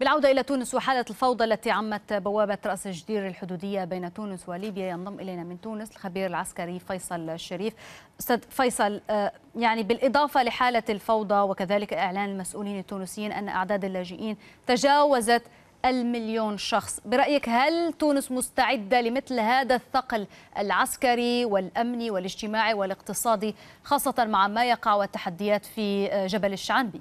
بالعودة إلى تونس وحالة الفوضى التي عمت بوابة رأس الجدير الحدودية بين تونس وليبيا ينضم إلينا من تونس الخبير العسكري فيصل الشريف أستاذ فيصل آه، يعني بالإضافة لحالة الفوضى وكذلك إعلان المسؤولين التونسيين أن أعداد اللاجئين تجاوزت المليون شخص برأيك هل تونس مستعدة لمثل هذا الثقل العسكري والأمني والاجتماعي والاقتصادي خاصة مع ما يقع والتحديات في آه، جبل الشعنبي؟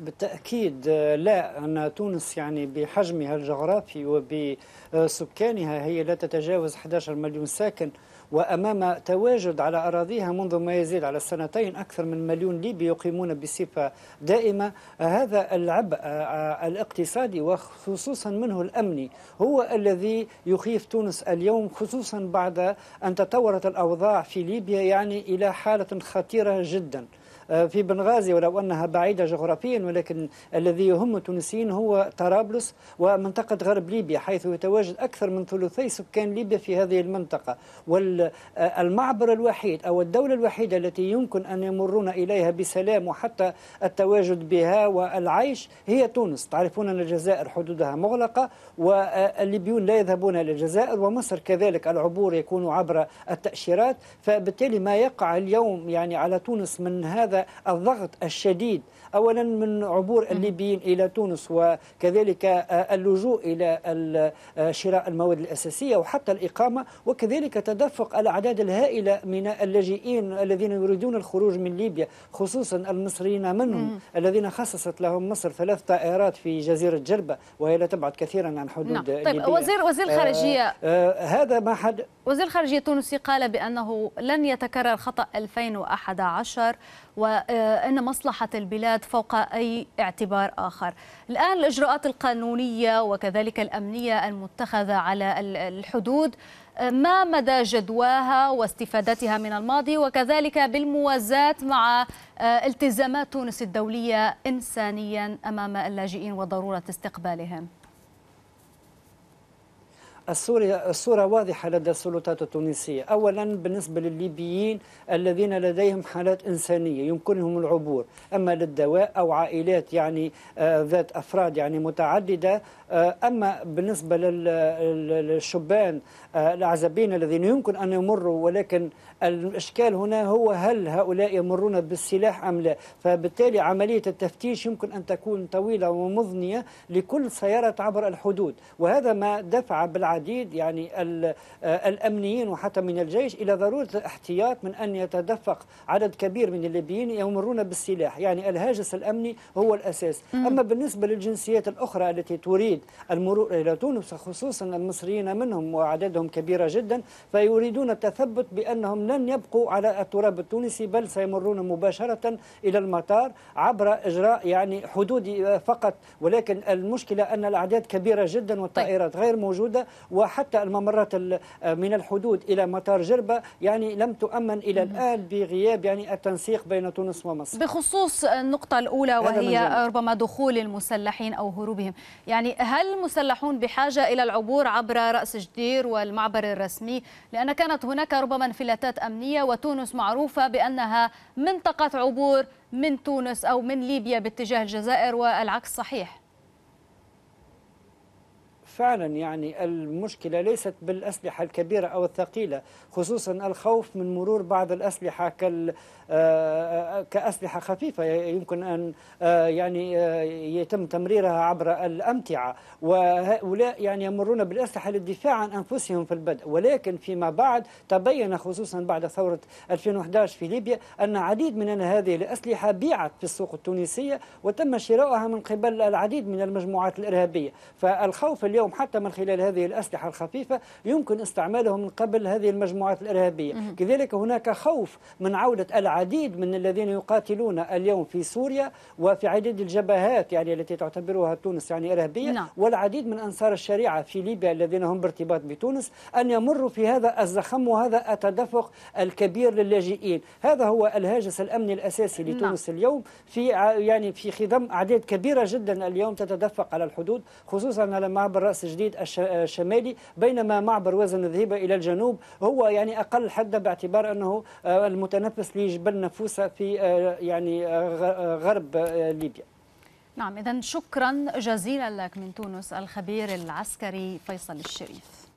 بالتأكيد آه، لا أن تونس يعني بحجمها الجغرافي وبسكانها هي لا تتجاوز 11 مليون ساكن وأمام تواجد على أراضيها منذ ما يزيد على سنتين أكثر من مليون ليبي يقيمون بصفة دائمة هذا العبء آه، آه، الاقتصادي وخصوصا منه الأمني هو الذي يخيف تونس اليوم خصوصا بعد أن تطورت الأوضاع في ليبيا يعني إلى حالة خطيرة جدا آه، في بنغازي ولو أنها بعيدة جغرافيا ولكن الذي يهم التونسيين هو طرابلس ومنطقة غرب ليبيا حيث يتواجد أكثر من ثلثي سكان ليبيا في هذه المنطقة والمعبر الوحيد أو الدولة الوحيدة التي يمكن أن يمرون إليها بسلام وحتى التواجد بها والعيش هي تونس تعرفون أن الجزائر حدودها مغلقة والليبيون لا يذهبون إلى الجزائر ومصر كذلك العبور يكون عبر التأشيرات فبالتالي ما يقع اليوم يعني على تونس من هذا الضغط الشديد أولا من عبور الليبيين إلى تونس وكذلك آه، اللجوء إلى آه، شراء المواد الأساسية وحتى الإقامة وكذلك تدفق الأعداد الهائلة من اللاجئين الذين يريدون الخروج من ليبيا خصوصا المصريين منهم الذين خصصت لهم مصر ثلاث طائرات في جزيرة جربة وهي لا تبعد كثيرا عن حدود نعم. طيب ليبيا. وزير وزير آه، الخارجية آه آه هذا ما حد وزير الخارجية التونسي قال بأنه لن يتكرر خطأ 2011 و وأن مصلحة البلاد فوق أي اعتبار آخر الآن الإجراءات القانونية وكذلك الأمنية المتخذة على الحدود ما مدى جدواها واستفادتها من الماضي وكذلك بالموازاة مع آه، التزامات تونس الدولية إنسانيا أمام اللاجئين وضرورة استقبالهم الصورة, الصورة واضحة لدى السلطات التونسية أولا بالنسبة للليبيين الذين لديهم حالات إنسانية يمكنهم العبور أما للدواء أو عائلات يعني آه، ذات أفراد يعني متعددة آه، أما بالنسبة للشبان آه، الأعزبين الذين يمكن أن يمروا ولكن الإشكال هنا هو هل هؤلاء يمرون بالسلاح أم لا فبالتالي عملية التفتيش يمكن أن تكون طويلة ومضنية لكل سيارة عبر الحدود وهذا ما دفع بالعديد العديد يعني آه، الأمنيين وحتى من الجيش إلى ضرورة الاحتياط من أن يتدفق عدد كبير من الليبيين يمرون بالسلاح يعني الهاجس الأمني هو الأساس مم. أما بالنسبة للجنسيات الأخرى التي تريد المرور إلى تونس خصوصا المصريين منهم وعددهم كبيرة جدا فيريدون التثبت بأنهم لن يبقوا على التراب التونسي بل سيمرون مباشرة إلى المطار عبر إجراء يعني حدودي فقط ولكن المشكلة أن الأعداد كبيرة جدا والطائرات طيب. غير موجودة وحتى الممرات آه، من الحدود إلى مطار جربة يعني لم تؤمن إلى الآن بغياب يعني التنسيق بين تونس ومصر بخصوص النقطة الأولى وهي ربما دخول المسلحين أو هروبهم يعني هل المسلحون بحاجة إلى العبور عبر رأس جدير والمعبر الرسمي لأن كانت هناك ربما انفلاتات أمنية وتونس معروفة بأنها منطقة عبور من تونس أو من ليبيا باتجاه الجزائر والعكس صحيح فعلا يعني المشكلة ليست بالأسلحة الكبيرة أو الثقيلة خصوصا الخوف من مرور بعض الأسلحة كال آه، كأسلحة خفيفة يمكن أن آه، يعني آه، يتم تمريرها عبر الأمتعة وهؤلاء يعني يمرون بالأسلحة للدفاع عن أنفسهم في البدء ولكن فيما بعد تبين خصوصا بعد ثورة 2011 في ليبيا أن عديد من هذه الأسلحة بيعت في السوق التونسية وتم شراؤها من قبل العديد من المجموعات الإرهابية فالخوف اليوم اليوم حتى من خلال هذه الأسلحة الخفيفة يمكن استعمالهم من قبل هذه المجموعات الإرهابية كذلك هناك خوف من عودة العديد من الذين يقاتلون اليوم في سوريا وفي عدد الجبهات يعني التي تعتبرها تونس يعني إرهابية لا. نعم. والعديد من أنصار الشريعة في ليبيا الذين هم بارتباط بتونس أن يمروا في هذا الزخم وهذا التدفق الكبير للاجئين هذا هو الهاجس الأمني الأساسي لتونس نعم. اليوم في يعني في خضم أعداد كبيرة جدا اليوم تتدفق على الحدود خصوصا على معبر رأس راس الجديد الشمالي بينما معبر وزن الذهبه إلى الجنوب هو يعني أقل حدا باعتبار أنه آه، المتنفس لجبل نفوسة في آه، يعني آه، غرب ليبيا نعم إذا شكرا جزيلا لك من تونس الخبير العسكري فيصل الشريف